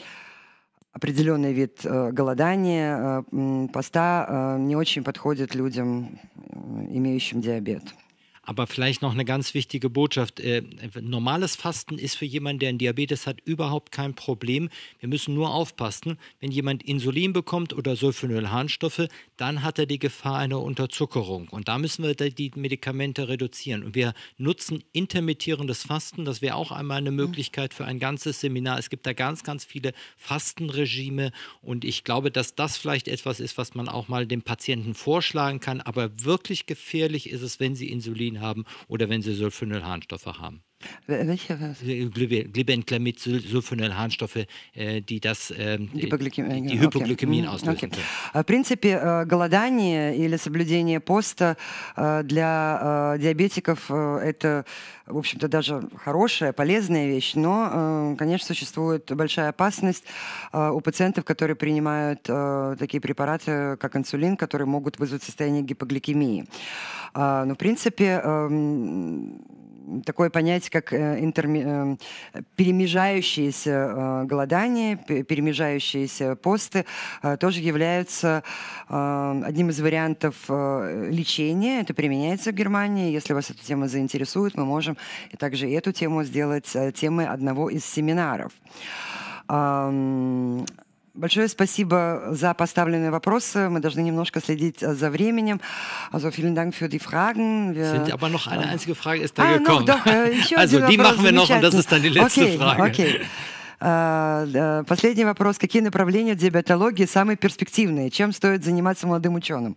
определенный вид голодания, поста не очень подходит людям, имеющим диабет. Aber vielleicht noch eine ganz wichtige Botschaft. Äh, normales Fasten ist für jemanden, der einen Diabetes hat, überhaupt kein Problem. Wir müssen nur aufpassen, wenn jemand Insulin bekommt oder Sulfonylharnstoffe, dann hat er die Gefahr einer Unterzuckerung. Und da müssen wir die Medikamente reduzieren. Und wir nutzen intermittierendes Fasten. Das wäre auch einmal eine mhm. Möglichkeit für ein ganzes Seminar. Es gibt da ganz, ganz viele Fastenregime. Und ich glaube, dass das vielleicht etwas ist, was man auch mal dem Patienten vorschlagen kann. Aber wirklich gefährlich ist es, wenn sie Insulin haben oder wenn sie Sulfonyl-Harnstoffe haben. Welche? Äh, äh, Glybenklamitsyl, Sulfonyl-Harnstoffe, äh, die das, ähm, die Hypoglykämien auslösen. В принципе, э, голодание или соблюдение поста э, для э, диабетиков – это, в общем-то, даже хорошая, полезная вещь, но, конечно, существует большая опасность у пациентов, которые принимают такие препараты, как инсулин, которые могут вызвать состояние гипогликемии. Но, ну, в принципе, эм, такое понятие, как э, интерми... Эм, перемежающиеся э, голодания, перемежающиеся посты, э, тоже являются эм, одним из вариантов лечения. Это применяется в Германии. Если вас эта тема заинтересует, мы можем также эту тему сделать темой одного из семинаров. Большое спасибо за поставленные вопросы. Мы должны немножко следить за временем. Also vielen Dank für die Fragen. Wir Sind aber noch eine ähm, einzige Frage ist da ah, gekommen. Äh, also noch, doch, also die machen wir noch und das ist dann die letzte okay, Frage. Okay. Äh, äh, последний вопрос. Какие направления диабетологии самые перспективные? Чем стоит заниматься молодым ученым?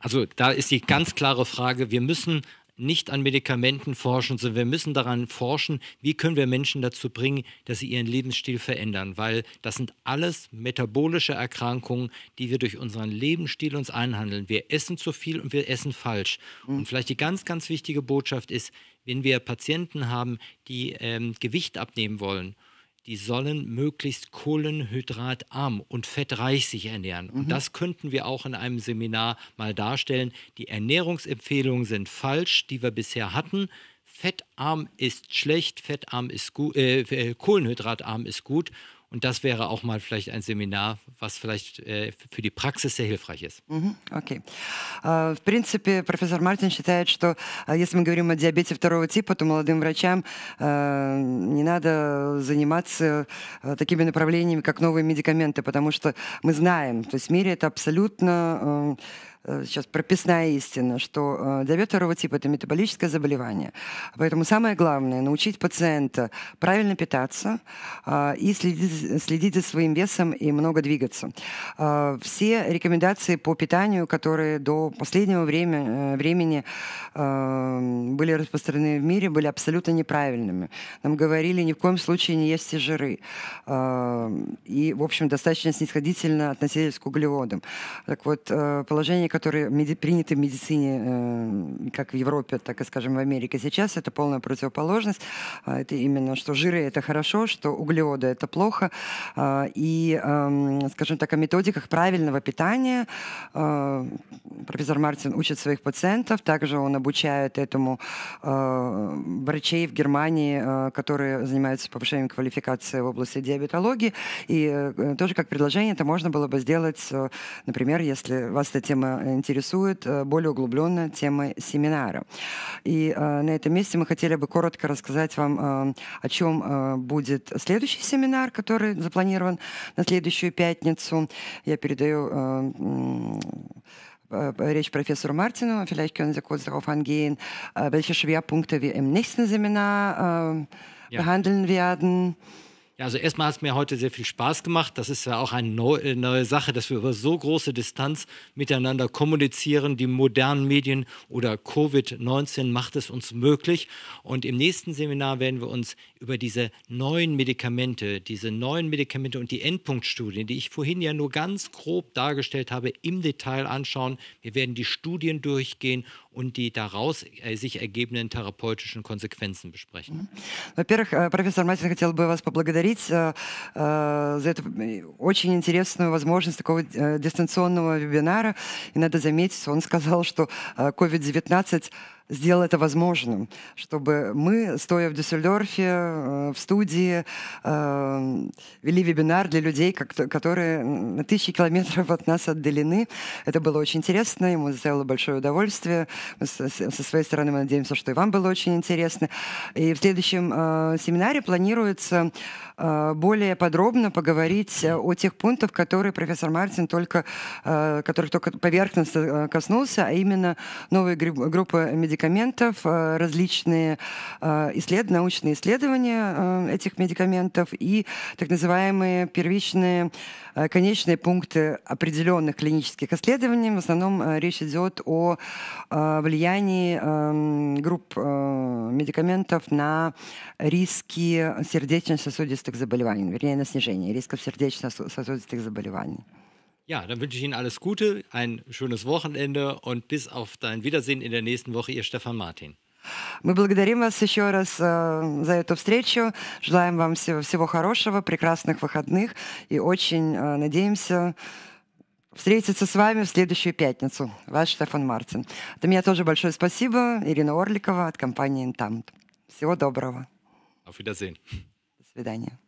Also da ist die ganz klare Frage, wir müssen nicht an Medikamenten forschen, sondern wir müssen daran forschen, wie können wir Menschen dazu bringen, dass sie ihren Lebensstil verändern, weil das sind alles metabolische Erkrankungen, die wir durch unseren Lebensstil uns einhandeln. Wir essen zu viel und wir essen falsch. Mhm. Und vielleicht die ganz, ganz wichtige Botschaft ist, wenn wir Patienten haben, die ähm, Gewicht abnehmen wollen die sollen möglichst kohlenhydratarm und fettreich sich ernähren. Mhm. Und das könnten wir auch in einem Seminar mal darstellen. Die Ernährungsempfehlungen sind falsch, die wir bisher hatten. Fettarm ist schlecht, fettarm ist gut, äh, äh, kohlenhydratarm ist gut. Und das wäre auch mal vielleicht ein Seminar, was vielleicht äh, für die Praxis sehr hilfreich ist. Okay. А, в принципе, профессор Мартин считает, что э, если мы говорим о диабете второго типа, то молодым врачам uh, не надо заниматься э, такими направлениями, как новые медикаменты, потому что мы знаем, то есть в мире это абсолютно Э, сейчас прописная истина, что э, диабет второго типа – это метаболическое заболевание. Поэтому самое главное – научить пациента правильно питаться э, и следить, следить за своим весом и много двигаться. Все рекомендации по питанию, которые до последнего времени времени были распространены в мире, были абсолютно неправильными. Нам говорили ни в коем случае не есть жиры. И, в общем, достаточно снисходительно относились к углеводам. Так вот, положение, которые меди- приняты в медицине э, как в Европе, так и, скажем, в Америке сейчас, это полная противоположность. А, это именно, что жиры — это хорошо, что углеводы — это плохо. Э, и, э, скажем так, о методиках правильного питания э, профессор Мартин учит своих пациентов. Также он обучает этому э, врачей в Германии, э, которые занимаются повышением квалификации в области диабетологии. И э, тоже как предложение это можно было бы сделать, э, например, если вас эта тема интересует э, более углубленно тема семинара. И э, на этом месте мы хотели бы коротко рассказать вам, э, о чем будет следующий семинар, который запланирован на следующую пятницу. Я передаю речь профессору Мартину, vielleicht können Sie kurz darauf angehen, welche Schwerpunkte wir im nächsten Seminar behandeln werden. Ja. Ja, also erstmal hat es mir heute sehr viel Spaß gemacht. Das ist ja auch eine äh, neue Sache, dass wir über so große Distanz miteinander kommunizieren. Die modernen Medien oder Covid-19 macht es uns möglich. Und im nächsten Seminar werden wir uns über diese neuen Medikamente, diese neuen Medikamente und die Endpunktstudien, die ich vorhin ja nur ganz grob dargestellt habe, im Detail anschauen. Wir werden die Studien durchgehen und die daraus äh, sich ergebenden therapeutischen Konsequenzen besprechen. Во-первых, э, профессор Мастин, хотел бы вас поблагодарить э, э, за эту очень интересную возможность такого дистанционного вебинара. И надо заметить, он сказал, что COVID-19 сделал это возможным, чтобы мы, стоя в Дюссельдорфе, э, в студии, э, вели вебинар для людей, которые на тысячи километров от нас отдалены. Это было очень интересно, ему доставило большое удовольствие. со своей стороны мы надеемся, что и вам было очень интересно. И в следующем э, семинаре планируется более подробно поговорить о тех пунктах, которые профессор Мартин только, которых только поверхностно коснулся, а именно новые группы медицинских медикаментов, э, различные э, исслед... научные исследования э, этих медикаментов и так называемые первичные конечные пункты определенных клинических исследований. В основном речь идет о влиянии групп медикаментов на риски сердечно-сосудистых заболеваний, вернее, на снижение рисков сердечно-сосудистых заболеваний. Ja, dann wünsche ich Ihnen alles Gute, ein schönes Wochenende und bis auf dein Wiedersehen in der nächsten Woche, Ihr Stefan Martin. Мы благодарим вас еще раз э, за эту встречу. Желаем вам всего, всего хорошего, прекрасных выходных и очень э, надеемся встретиться с вами в следующую пятницу. Ваш Штефан Мартин. От меня тоже большое спасибо. Ирина Орликова от компании Intamt. Всего доброго. До свидания.